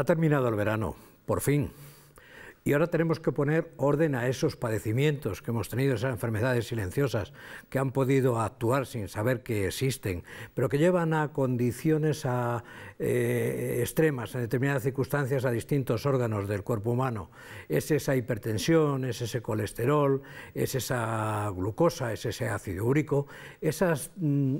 Ha terminado el verano, por fin. Y ahora tenemos que poner orden a esos padecimientos que hemos tenido, esas enfermedades silenciosas que han podido actuar sin saber que existen, pero que llevan a condiciones eh, extremas, en determinadas circunstancias, a distintos órganos del cuerpo humano. Es esa hipertensión, es ese colesterol, es esa glucosa, es ese ácido úrico, esas... Mm,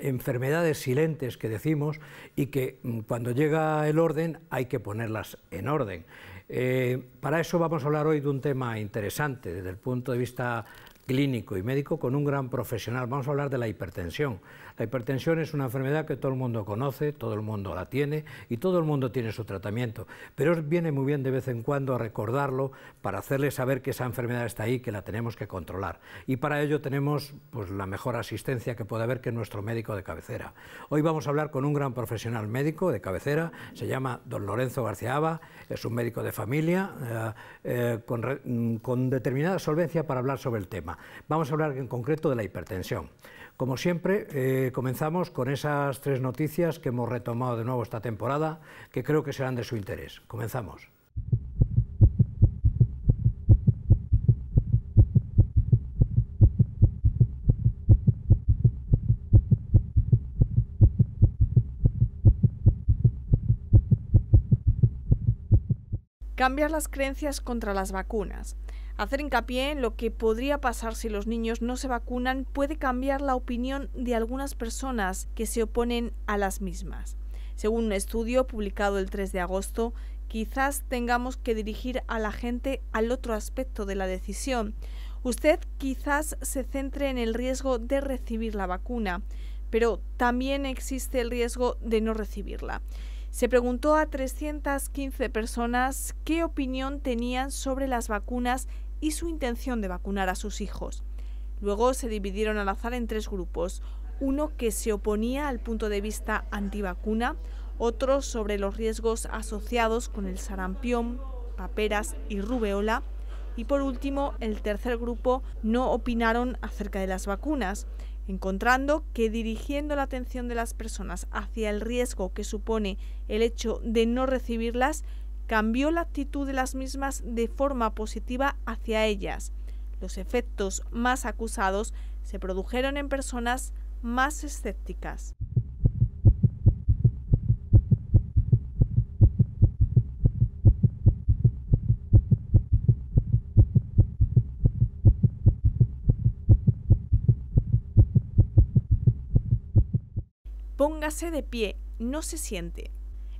enfermedades silentes que decimos y que mm, cuando llega el orden hay que ponerlas en orden. Eh, para eso vamos a hablar hoy de un tema interesante desde el punto de vista clínico y médico con un gran profesional. Vamos a hablar de la hipertensión. La hipertensión es una enfermedad que todo el mundo conoce, todo el mundo la tiene y todo el mundo tiene su tratamiento. Pero viene muy bien de vez en cuando recordarlo para hacerle saber que esa enfermedad está ahí, que la tenemos que controlar. Y para ello tenemos pues, la mejor asistencia que puede haber que nuestro médico de cabecera. Hoy vamos a hablar con un gran profesional médico de cabecera, se llama don Lorenzo García Aba. es un médico de familia eh, eh, mm, con determinada solvencia para hablar sobre el tema. Vamos a hablar en concreto de la hipertensión. Como siempre, eh, comenzamos con esas tres noticias que hemos retomado de nuevo esta temporada, que creo que serán de su interés. Comenzamos. Cambiar las creencias contra las vacunas hacer hincapié en lo que podría pasar si los niños no se vacunan puede cambiar la opinión de algunas personas que se oponen a las mismas. Según un estudio publicado el 3 de agosto, quizás tengamos que dirigir a la gente al otro aspecto de la decisión. Usted quizás se centre en el riesgo de recibir la vacuna, pero también existe el riesgo de no recibirla. Se preguntó a 315 personas qué opinión tenían sobre las vacunas y su intención de vacunar a sus hijos. Luego se dividieron al azar en tres grupos, uno que se oponía al punto de vista antivacuna, otro sobre los riesgos asociados con el sarampión, paperas y rubeola, y por último, el tercer grupo no opinaron acerca de las vacunas, encontrando que dirigiendo la atención de las personas hacia el riesgo que supone el hecho de no recibirlas cambió la actitud de las mismas de forma positiva hacia ellas. Los efectos más acusados se produjeron en personas más escépticas. Póngase de pie, no se siente.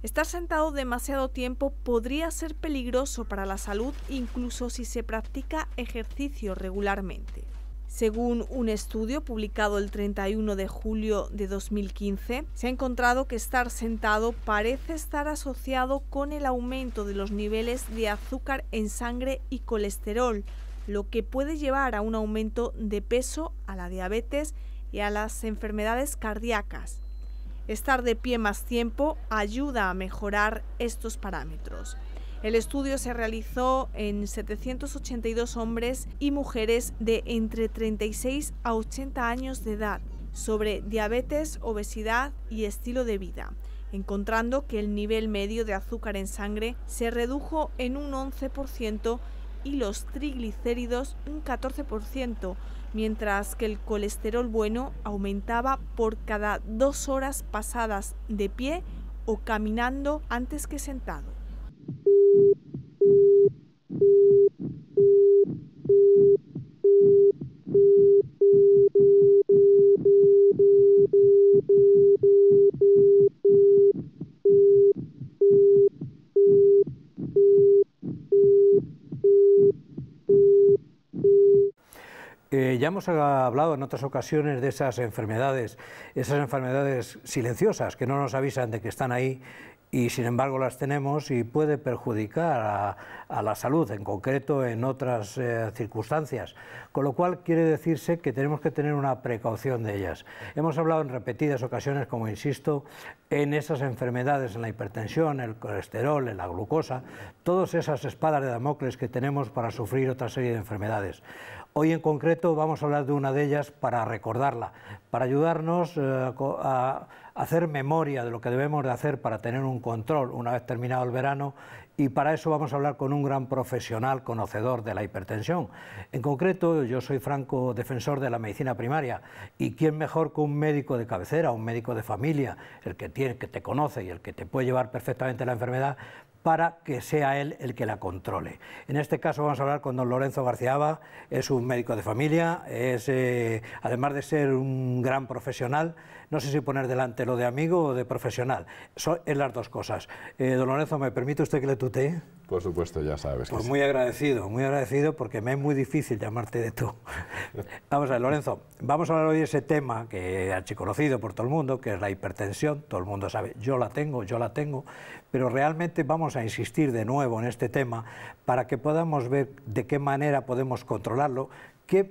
Estar sentado demasiado tiempo podría ser peligroso para la salud incluso si se practica ejercicio regularmente. Según un estudio publicado el 31 de julio de 2015, se ha encontrado que estar sentado parece estar asociado con el aumento de los niveles de azúcar en sangre y colesterol, lo que puede llevar a un aumento de peso, a la diabetes y a las enfermedades cardíacas. Estar de pie más tiempo ayuda a mejorar estos parámetros. El estudio se realizó en 782 hombres y mujeres de entre 36 a 80 años de edad sobre diabetes, obesidad y estilo de vida, encontrando que el nivel medio de azúcar en sangre se redujo en un 11% y los triglicéridos un 14%, mientras que el colesterol bueno aumentaba por cada dos horas pasadas de pie o caminando antes que sentado. hemos hablado en otras ocasiones de esas enfermedades, esas enfermedades silenciosas que no nos avisan de que están ahí y sin embargo las tenemos y puede perjudicar a, la salud, en concreto en otras eh, circunstancias, con lo cual quiere decirse que tenemos que tener una precaución de ellas. Hemos hablado en repetidas ocasiones, como insisto, en esas enfermedades, en la hipertensión, el colesterol, en la glucosa, todas esas espadas de Damocles que tenemos para sufrir otra serie de enfermedades. Hoy en concreto vamos a hablar de una de ellas para recordarla, para ayudarnos eh, a hacer memoria de lo que debemos de hacer para tener un control una vez terminado el verano y para eso vamos a hablar con un gran profesional conocedor de la hipertensión. En concreto, yo soy franco defensor de la medicina primaria y quién mejor que un médico de cabecera, un médico de familia, el que, te conoce y el que te puede llevar perfectamente la enfermedad para que sea él el que la controle. En este caso vamos a hablar con don Lorenzo Aba. es un médico de familia, es, eh, además de ser un gran profesional, no sé si poner delante lo de amigo o de profesional. Son en las dos cosas. Eh, don Lorenzo, ¿me permite usted que le tutee? Por supuesto, ya sabes. Pues muy agradecido, muy agradecido porque me es muy difícil llamarte de tú. vamos a ver, Lorenzo, vamos a hablar hoy ese tema que es conocido por todo el mundo, que es la hipertensión. Todo el mundo sabe, yo la tengo, yo la tengo, pero realmente vamos a insistir de nuevo en este tema para que podamos ver de qué manera podemos controlarlo, qué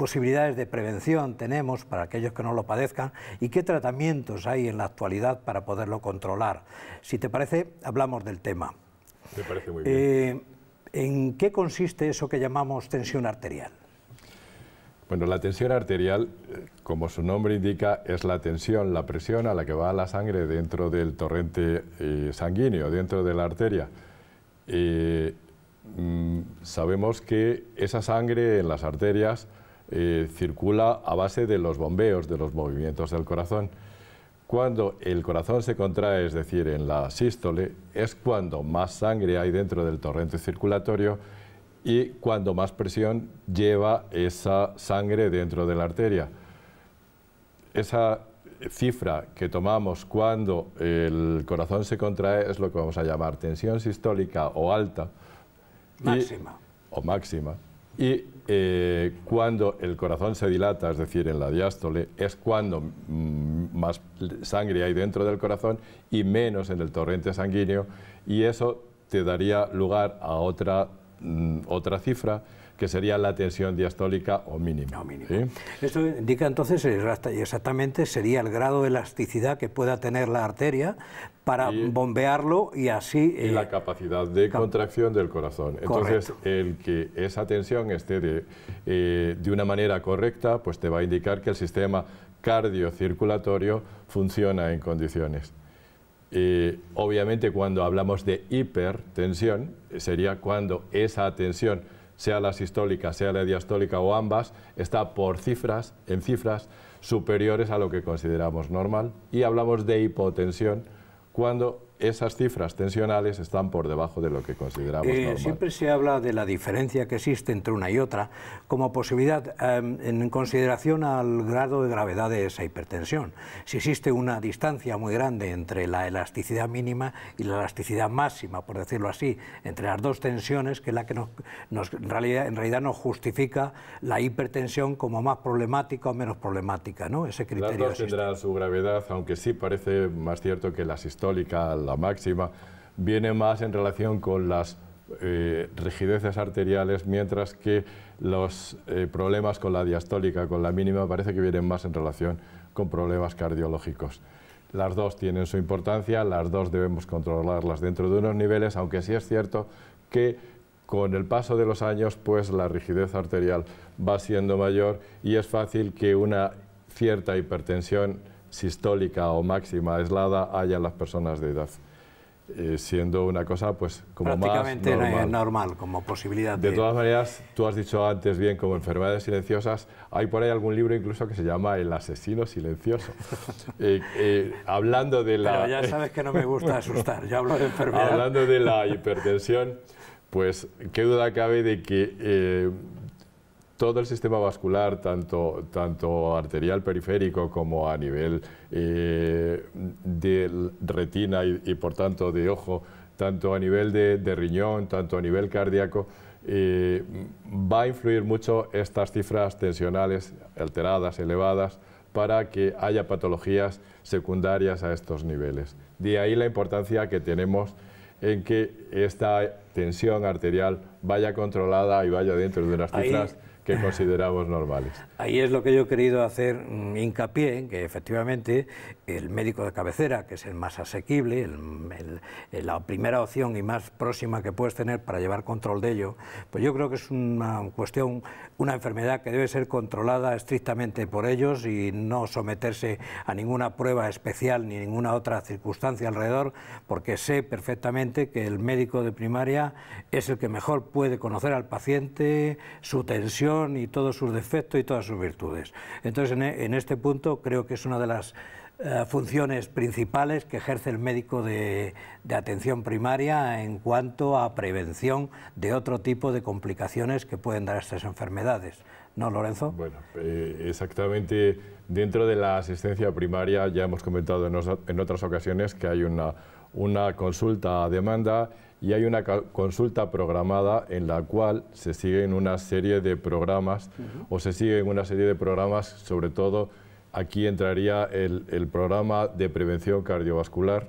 posibilidades de prevención tenemos para aquellos que no lo padezcan y qué tratamientos hay en la actualidad para poderlo controlar. Si te parece, hablamos del tema. Eh, ¿En qué consiste eso que llamamos tensión arterial? Bueno, la tensión arterial, eh, como su nombre indica, es la tensión, la presión a la que va la sangre dentro del torrente eh, sanguíneo, dentro de la arteria. Mm, sabemos que esa sangre en las arterias eh, circula a base de los bombeos, de los movimientos del corazón. Cuando el corazón se contrae, es decir, en la sístole, es cuando más sangre hay dentro del torrente circulatorio y cuando más presión lleva esa sangre dentro de la arteria. Esa cifra que tomamos cuando el corazón se contrae es lo que vamos a llamar tensión sistólica o alta. Máxima. o máxima. Y eh, cuando el corazón se dilata, es decir, en la diástole, es cuando mm, más sangre hay dentro del corazón y menos en el torrente sanguíneo, y eso te daría lugar a otra, mm, otra cifra, que sería la tensión diastólica o mínima. Esto indica entonces exactamente sería el grado de elasticidad que pueda tener la arteria para bombearlo y así... Y la eh, capacidad de contracción del corazón. Entonces, el que esa tensión esté de, eh, de una manera correcta, pues te va a indicar que el sistema cardiocirculatorio funciona en condiciones. Eh, obviamente cuando hablamos de hipertensión, sería cuando esa tensión, sea la sistólica, sea la diastólica o ambas, está por cifras, en cifras superiores a lo que consideramos normal. Y hablamos de hipotensión, cuando esas cifras tensionales están por debajo de lo que consideramos eh, Siempre se habla de la diferencia que existe entre una y otra como posibilidad em, en consideración al grado de gravedad de esa hipertensión. Si existe una distancia muy grande entre la elasticidad mínima y la elasticidad máxima, por decirlo así, entre las dos tensiones, que es la que en, realidad, en realidad nos justifica la hipertensión como más problemática o menos problemática, ¿no? Ese criterio. Las dos tendrá su gravedad, aunque sí parece más cierto que la sistólica, la máxima, viene más en relación con las eh, rigideces arteriales, mientras que los eh, problemas con la diastólica, con la mínima, parece que vienen más en relación con problemas cardiológicos. Las dos tienen su importancia, las dos debemos controlarlas dentro de unos niveles, aunque sí es cierto que con el paso de los años pues la rigidez arterial va siendo mayor y es fácil que una cierta hipertensión sistólica o máxima aislada haya las personas de edad. Eh, siendo una cosa pues como Prácticamente más normal. normal como posibilidad de... todas maneras, tú has dicho antes bien, como enfermedades silenciosas, hay por ahí algún libro incluso que se llama El asesino silencioso. Eh, eh, hablando de la... Pero ya sabes que no me gusta asustar, yo hablo de enfermedades. Hablando de la hipertensión, pues qué duda cabe de que todo el sistema vascular, tanto, tanto arterial periférico como a nivel eh, de retina y, por tanto de ojo, tanto a nivel de, riñón, tanto a nivel cardíaco, eh, va a influir mucho estas cifras tensionales alteradas, elevadas, para que haya patologías secundarias a estos niveles. De ahí la importancia que tenemos en que esta tensión arterial vaya controlada y vaya dentro de unas cifras consideramos normales. Ahí es lo que yo he querido hacer mm, hincapié, en que efectivamente el médico de cabecera, que es el más asequible, la primera opción y más próxima que puedes tener para llevar control de ello, pues yo creo que es una cuestión, una enfermedad que debe ser controlada estrictamente por ellos y no someterse a ninguna prueba especial ni ninguna otra circunstancia alrededor, porque sé perfectamente que el médico de primaria es el que mejor puede conocer al paciente, su tensión, y todos sus defectos y todas sus virtudes. Entonces, en, e, este punto creo que es una de las eh, funciones principales que ejerce el médico de, atención primaria en cuanto a prevención de otro tipo de complicaciones que pueden dar estas enfermedades. ¿No, Lorenzo? Bueno, eh, exactamente dentro de la asistencia primaria ya hemos comentado en, otras ocasiones que hay una, una consulta a demanda y hay una consulta programada en la cual se siguen una serie de programas o se siguen una serie de programas, sobre todo aquí entraría el, programa de prevención cardiovascular,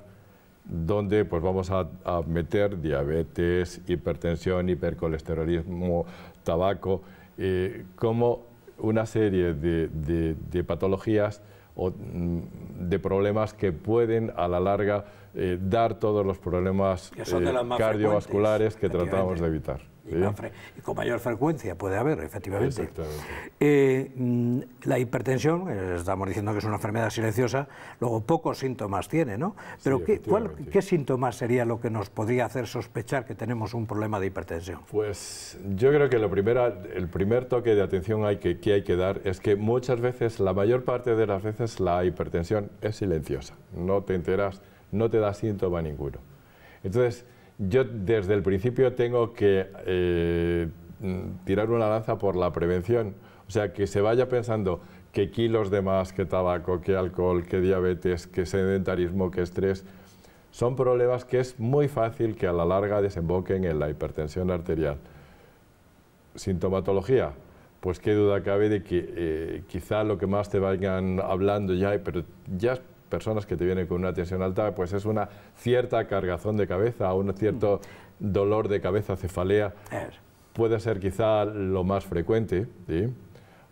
donde pues vamos a, meter diabetes, hipertensión, hipercolesterolismo, tabaco, eh, como una serie de patologías o mm, de problemas que pueden a la larga eh, dar todos los problemas eh, cardiovasculares que tratamos de evitar. Y, con mayor frecuencia puede haber, efectivamente. Eh, mm, la hipertensión, estamos diciendo que es una enfermedad silenciosa, luego pocos síntomas tiene, ¿no? Pero ¿qué, síntomas sería lo que nos podría hacer sospechar que tenemos un problema de hipertensión? Pues yo creo que lo primero... el primer toque de atención hay que, que hay que dar es que muchas veces, la mayor parte de las veces, la hipertensión es silenciosa. No te enteras no te da síntoma ninguno. Entonces, yo desde el principio tengo que eh, tirar una lanza por la prevención. O sea, que se vaya pensando qué kilos de más, qué tabaco, qué alcohol, qué diabetes, qué sedentarismo, qué estrés, son problemas que es muy fácil que a la larga desemboquen en la hipertensión arterial. Sintomatología, pues qué duda cabe de que eh, quizá lo que más te vayan hablando ya, pero ya personas que te vienen con una tensión alta, pues es una cierta cargazón de cabeza, un cierto mm. dolor de cabeza, cefalea. Puede ser quizá lo más frecuente,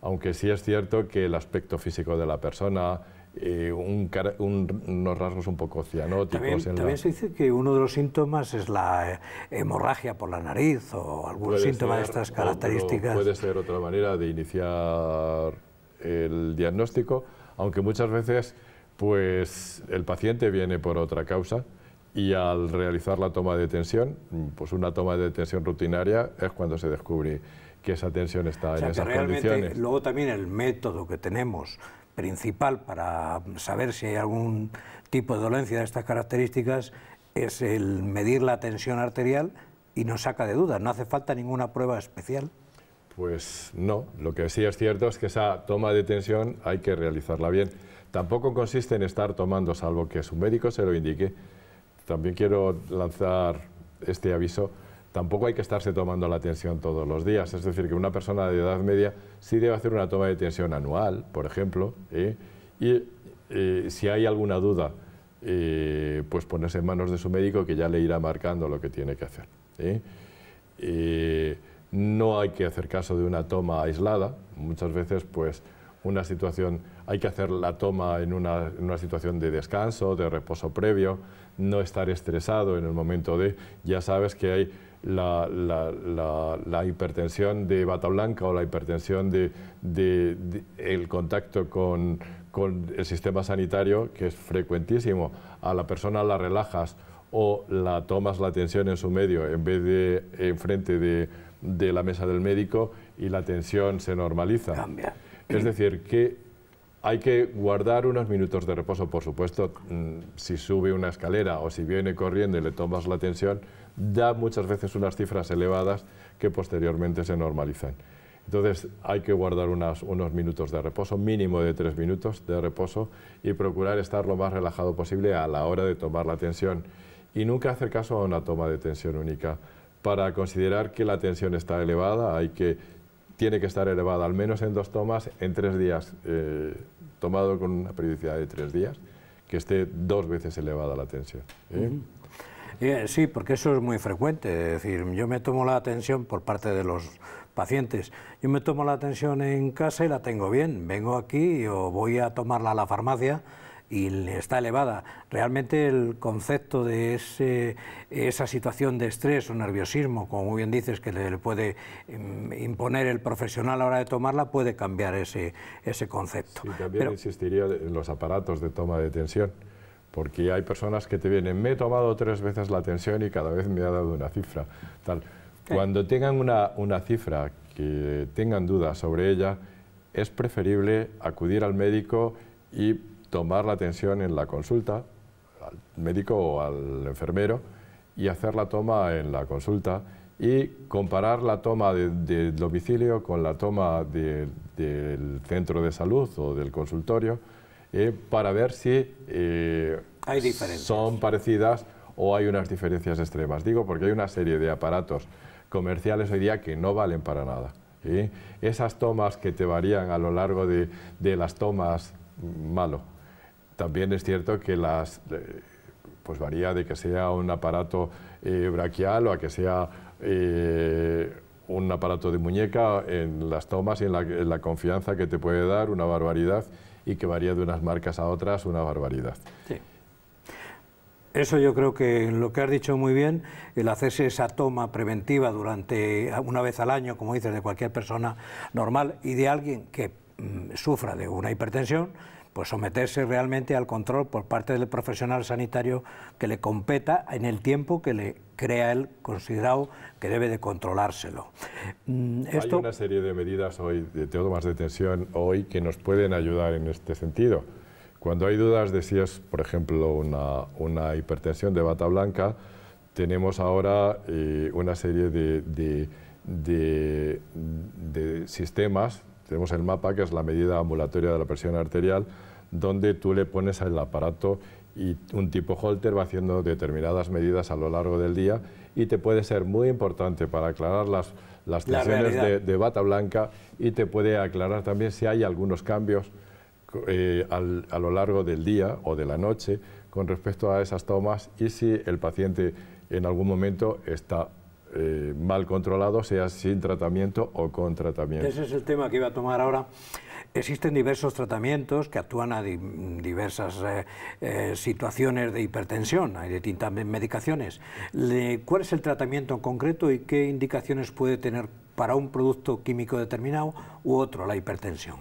aunque sí es cierto que el aspecto físico de la persona, eh, unos rasgos un poco cianóticos. También, se dice que uno de los síntomas es la eh, hemorragia por la nariz o algún síntoma de estas características. puede ser otra manera de iniciar el diagnóstico, aunque muchas veces pues el paciente viene por otra causa y al realizar la toma de tensión, pues una toma de tensión rutinaria es cuando se descubre que esa tensión está en esas realmente, Luego también el método que tenemos principal para saber si hay algún tipo de dolencia de estas características es el medir la tensión arterial y nos saca de dudas. No hace falta ninguna prueba especial. Pues no, lo que sí es cierto es que esa toma de tensión hay que realizarla bien. Tampoco consiste en estar tomando, salvo que su médico se lo indique. También quiero lanzar este aviso. Tampoco hay que estarse tomando la tensión todos los días. Es decir, que una persona de edad media sí debe hacer una toma de tensión anual, por ejemplo. ¿eh? Y eh, si hay alguna duda, eh, pues ponerse en manos de su médico que ya le irá marcando lo que tiene que hacer. no hay que hacer caso de una toma aislada. Muchas veces, pues, una situación hay que hacer la toma en una, situación de descanso, de reposo previo, no estar estresado en el momento de, ya sabes que hay la, hipertensión de bata blanca o la hipertensión de, el contacto con, el sistema sanitario, que es frecuentísimo. A la persona la relajas o la tomas la tensión en su medio en vez de enfrente de, de la mesa del médico y la tensión se normaliza. Es decir, que hay que guardar unos minutos de reposo, por supuesto, mm, si sube una escalera o si viene corriendo y le tomas la tensión, da muchas veces unas cifras elevadas que posteriormente se normalizan. Entonces hay que guardar unos minutos de reposo, mínimo de tres minutos de reposo y procurar estar lo más relajado posible a la hora de tomar la tensión y nunca hacer caso a una toma de tensión única. Para considerar que la tensión está elevada hay que tiene que estar elevada, al menos en dos tomas, en tres días, eh, tomado con una periodicidad de tres días, que esté dos veces elevada la tensión. ¿eh? Eh, sí, porque eso es muy frecuente. Es decir, yo me tomo la tensión por parte de los pacientes. Yo me tomo la tensión en casa y la tengo bien. Vengo aquí o voy a tomarla a la farmacia y está elevada. Realmente el concepto de ese, esa situación de estrés o nerviosismo, como muy bien dices, que le puede em, imponer el profesional a la hora de tomarla, puede cambiar ese, ese concepto. Sí, también insistiría en los aparatos de toma de tensión. Porque hay personas que te vienen, me he tomado tres veces la tensión y cada vez me ha dado una cifra. Tal. Cuando tengan una, una cifra que tengan dudas sobre ella, es preferible acudir al médico y tomar la atención en la consulta, al médico o al enfermero, y hacer la toma en la consulta y comparar la toma del de domicilio con la toma del centro de salud o del consultorio eh, para ver si eh, son parecidas o hay unas diferencias extremas. Digo porque hay una serie de aparatos comerciales hoy día que no valen para nada. Esas tomas que te varían a lo largo de, de las tomas, malo. También es cierto que las, eh, pues varía de que sea un aparato eh, braquial o a que sea eh, un aparato de muñeca en las tomas y en la, confianza que te puede dar una barbaridad y que varía de unas marcas a otras una barbaridad. Sí. Eso yo creo que lo que has dicho muy bien, el hacerse esa toma preventiva durante una vez al año, como dices, de cualquier persona normal y de alguien que mm, sufra de una hipertensión, pues someterse realmente al control por parte del profesional sanitario que le competa en el tiempo que le crea él considerado que debe de controlárselo. Mm, hay una serie de medidas hoy, de teodomas de tensión hoy, que nos pueden ayudar en este sentido. Cuando hay dudas de si es, por ejemplo, una, una hipertensión de bata blanca, tenemos ahora eh, una serie de, de, de sistemas tenemos el mapa, que es la medida ambulatoria de la presión arterial, donde tú le pones el aparato y un tipo holter va haciendo determinadas medidas a lo largo del día y te puede ser muy importante para aclarar las, las tensiones de, bata blanca y te puede aclarar también si hay algunos cambios eh, a lo largo del día o de la noche con respecto a esas tomas y si el paciente en algún momento está eh, mal controlado, sea sin tratamiento o con tratamiento. Ese es el tema que iba a tomar ahora. Existen diversos tratamientos que actúan a diversas eh, eh, situaciones de hipertensión, hay distintas medicaciones. ¿Cuál es el tratamiento en concreto y qué indicaciones puede tener para un producto químico determinado u otro la hipertensión?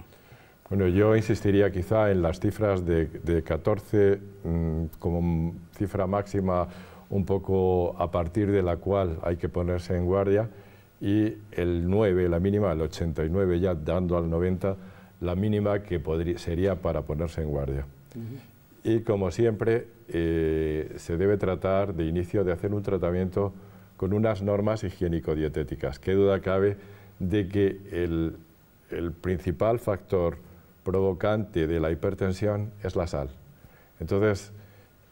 Bueno, yo insistiría quizá en las cifras de, 14 mm, como cifra máxima un poco a partir de la cual hay que ponerse en guardia, y el 9, la mínima, el 89 ya dando al 90, la mínima que podría, sería para ponerse en guardia. Y como siempre, eh, se debe tratar de inicio de hacer un tratamiento con unas normas higiénico-dietéticas. Qué duda cabe de que el, el, principal factor provocante de la hipertensión es la sal. Entonces,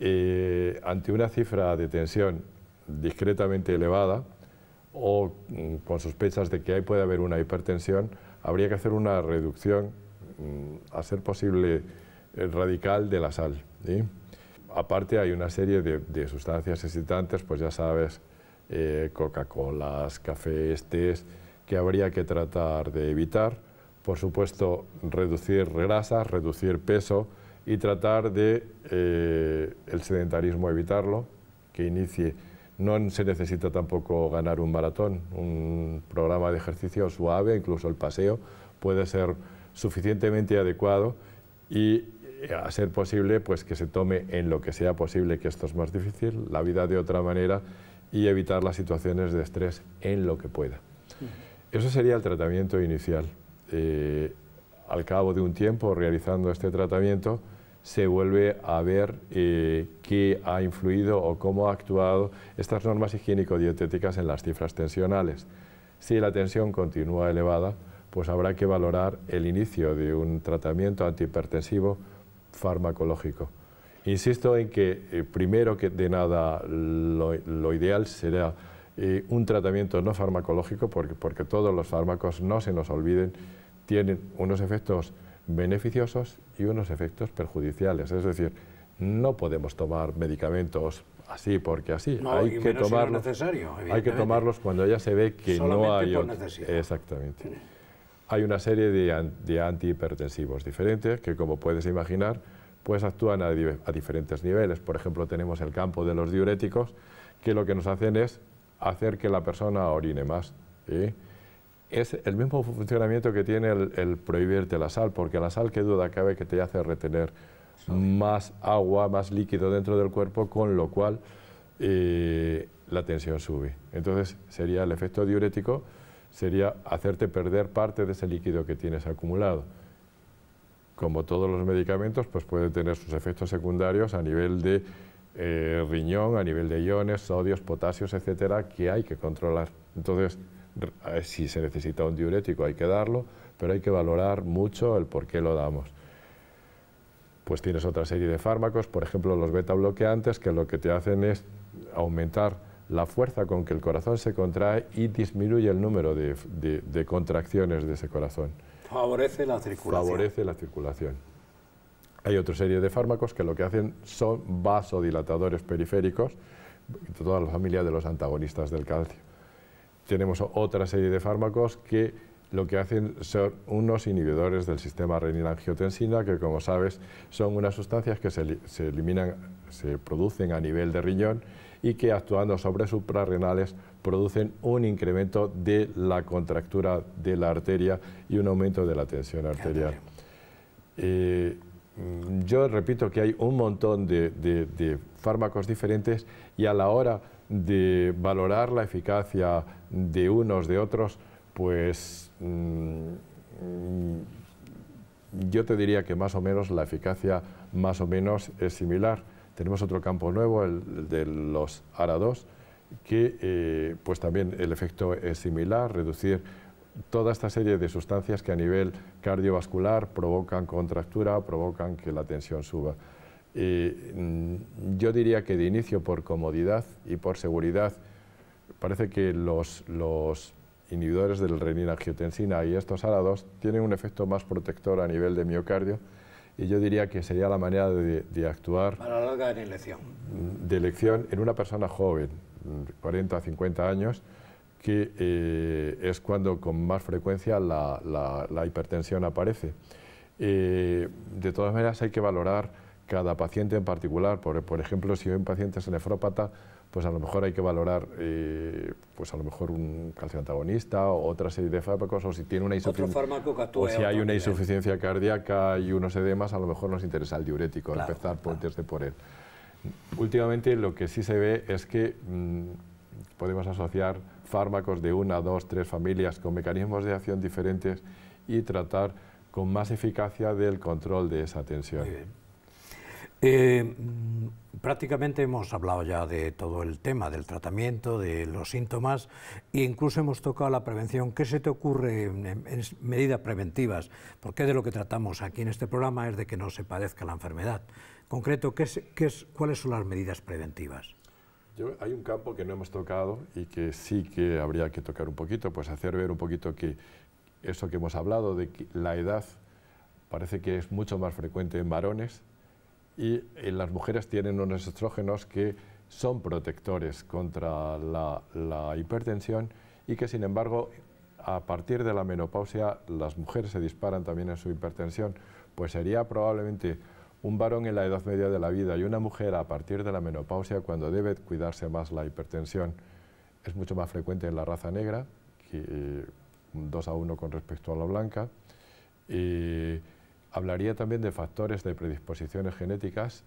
eh, ante una cifra de tensión discretamente elevada o mm, con sospechas de que ahí puede haber una hipertensión, habría que hacer una reducción, mm, a ser posible, eh, radical de la sal. Aparte hay una serie de, sustancias excitantes, pues ya sabes, eh, Coca-Colas, cafés, test, que habría que tratar de evitar. Por supuesto, reducir grasas, reducir peso, y tratar de eh, el sedentarismo evitarlo, que inicie. No se necesita tampoco ganar un maratón, un programa de ejercicio suave, incluso el paseo, puede ser suficientemente adecuado y eh, a ser posible pues que se tome en lo que sea posible, que esto es más difícil, la vida de otra manera y evitar las situaciones de estrés en lo que pueda. Eso sería el tratamiento inicial. Eh, al cabo de un tiempo realizando este tratamiento, se vuelve a ver eh, qué ha influido o cómo ha actuado estas normas higiénico-dietéticas en las cifras tensionales. Si la tensión continúa elevada, pues habrá que valorar el inicio de un tratamiento antihipertensivo farmacológico. Insisto en que eh, primero que de nada lo, ideal será eh, un tratamiento no farmacológico, porque todos los fármacos, no se nos olviden, tienen unos efectos beneficiosos y unos efectos perjudiciales. Es decir, no podemos tomar medicamentos así porque así. No, hay, que tomarlos, necesario, hay que tomarlos cuando ya se ve que no hay... Exactamente. Hay una serie de, antihipertensivos diferentes que, como puedes imaginar, pues actúan a, diferentes niveles. Por ejemplo, tenemos el campo de los diuréticos, que lo que nos hacen es hacer que la persona orine más es el mismo funcionamiento que tiene el, prohibirte la sal, porque la sal, qué duda cabe, que te hace retener más agua, más líquido dentro del cuerpo, con lo cual eh, la tensión sube. Entonces sería el efecto diurético, sería hacerte perder parte de ese líquido que tienes acumulado. Como todos los medicamentos, pues pueden tener sus efectos secundarios a nivel de eh, riñón, a nivel de iones, sodios, potasios, etcétera, que hay que controlar. Entonces, si se necesita un diurético hay que darlo, pero hay que valorar mucho el por qué lo damos. Pues tienes otra serie de fármacos, por ejemplo los beta bloqueantes, que lo que te hacen es aumentar la fuerza con que el corazón se contrae y disminuye el número de, contracciones de ese corazón. Favorece la circulación. Favorece la circulación. Hay otra serie de fármacos que lo que hacen son vasodilatadores periféricos, toda la familia de los antagonistas del calcio tenemos otra serie de fármacos que lo que hacen son unos inhibidores del sistema renina-angiotensina, que como sabes son unas sustancias que se, eliminan, se producen a nivel de riñón y que actuando sobre suprarrenales producen un incremento de la contractura de la arteria y un aumento de la tensión arterial. Eh, mm, yo repito que hay un montón de, de fármacos diferentes y a la hora de valorar la eficacia de unos, de otros, pues mm, yo te diría que más o menos la eficacia más o menos es similar. Tenemos otro campo nuevo, el, de los ARA2, que eh, pues también el efecto es similar, reducir toda esta serie de sustancias que a nivel cardiovascular provocan contractura, provocan que la tensión suba. Mm, yo diría que de inicio por comodidad y por seguridad, parece que los, los inhibidores del renina-angiotensina y estos árados tienen un efecto más protector a nivel de miocardio y yo diría que sería la manera de, actuar... larga de elección. De elección en una persona joven, 40 mm, 50 años, que eh, es cuando con más frecuencia la, la, hipertensión aparece. Eh, de todas maneras hay que valorar cada paciente en particular. Por, ejemplo, si un paciente es nefrópata, pues a lo mejor hay que valorar eh, pues a lo mejor un calcio antagonista o otra serie de fármacos o si tiene una insuficiencia o si hay una insuficiencia cardíaca y unos edemas a lo mejor nos interesa el diurético empezar por por él últimamente lo que sí se ve es que mm, podemos asociar fármacos de una dos tres familias con mecanismos de acción diferentes y tratar con más eficacia del control de esa tensión eh, prácticamente hemos hablado ya de todo el tema del tratamiento, de los síntomas e incluso hemos tocado la prevención. ¿Qué se te ocurre en, medidas preventivas? Porque de lo que tratamos aquí en este programa es de que no se padezca la enfermedad. concreto, ¿qué ¿cuáles son las medidas preventivas? hay un campo que no hemos tocado y que sí que habría que tocar un poquito, pues hacer ver un poquito que eso que hemos hablado de que la edad parece que es mucho más frecuente en varones y eh, las mujeres tienen unos estrógenos que son protectores contra la, hipertensión y que sin embargo a partir de la menopausia las mujeres se disparan también en su hipertensión, pues sería probablemente un varón en la edad media de la vida y una mujer a partir de la menopausia cuando debe cuidarse más la hipertensión. Es mucho más frecuente en la raza negra, que, 2 eh, a 1 con respecto a la blanca. y... Eh, Hablaría también de factores de predisposiciones genéticas.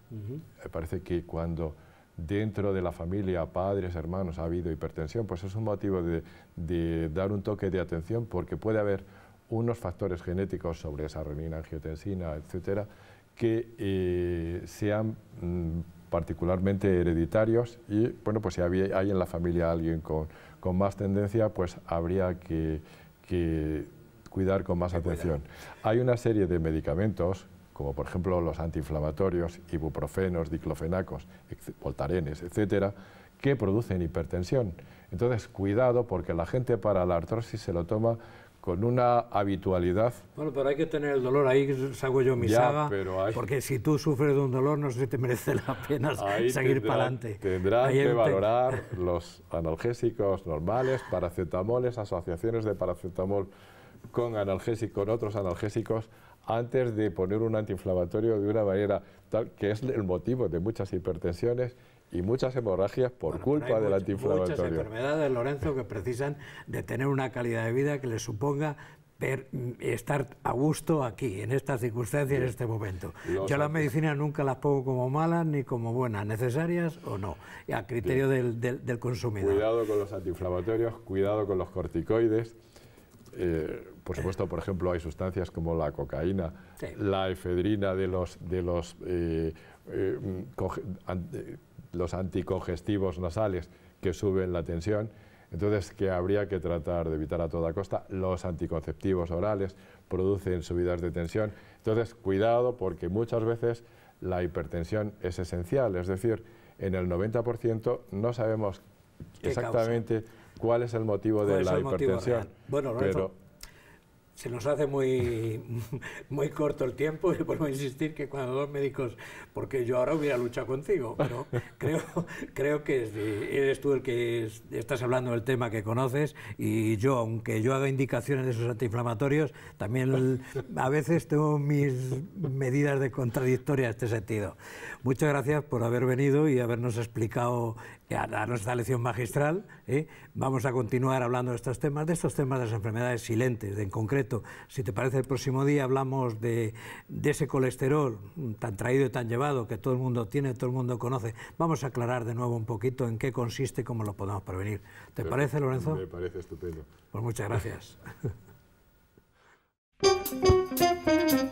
Me parece que cuando dentro de la familia, padres, hermanos, ha habido hipertensión, pues es un motivo de, dar un toque de atención porque puede haber unos factores genéticos sobre esa renina, angiotensina, etcétera, que eh, sean mm, particularmente hereditarios y, bueno, pues si hay en la familia alguien con, más tendencia, pues habría que cuidar con más atención. Hay una serie de medicamentos como por ejemplo los antiinflamatorios, ibuprofenos, diclofenacos, voltarenes, etcétera, que producen hipertensión. Entonces, cuidado porque la gente para la artrosis se lo toma con una habitualidad. Bueno, pero hay que tener el dolor, ahí saco yo mi saga, porque si tú sufres de un dolor no sé te merece la pena seguir para adelante. Tendrás que valorar los analgésicos normales, paracetamoles, asociaciones de paracetamol con analgésicos, con otros analgésicos, antes de poner un antiinflamatorio de una manera tal, que es el motivo de muchas hipertensiones y muchas hemorragias por culpa del antiinflamatorio. Muchas enfermedades, Lorenzo, que precisan de tener una calidad de vida que les suponga mm, estar a gusto aquí, en estas circunstancias, en este momento. Yo las medicinas nunca las pongo como malas ni como buenas, necesarias o no, a criterio del, del, del consumidor. Cuidado con los antiinflamatorios, cuidado con los corticoides. Eh, por supuesto, por ejemplo, hay sustancias como la cocaína, la efedrina de los, de eh, eh, los, anticongestivos nasales que suben la tensión. Entonces, que habría que tratar de evitar a toda costa. Los anticonceptivos orales producen subidas de tensión. Entonces, cuidado porque muchas veces la hipertensión es esencial. Es decir, en el 90% no sabemos exactamente cuál es el motivo de la hipertensión. Bueno, se nos hace muy, muy corto el tiempo y vuelvo insistir que cuando dos médicos, porque yo ahora hubiera luchado contigo, pero creo, creo que eres tú el que estás hablando del tema que conoces y yo, aunque yo haga indicaciones de esos antiinflamatorios, también a veces tengo mis medidas de contradictoria en este sentido. Muchas gracias por haber venido y habernos explicado a nuestra lección magistral, ¿eh? vamos a continuar hablando de estos temas, de estos temas de las enfermedades silentes, en concreto, si te parece el próximo día hablamos de, ese colesterol tan traído y tan llevado que todo el mundo tiene, todo el mundo conoce, vamos a aclarar de nuevo un poquito en qué consiste y cómo lo podemos prevenir. ¿Te parece, Lorenzo? Me parece estupendo. Pues muchas gracias.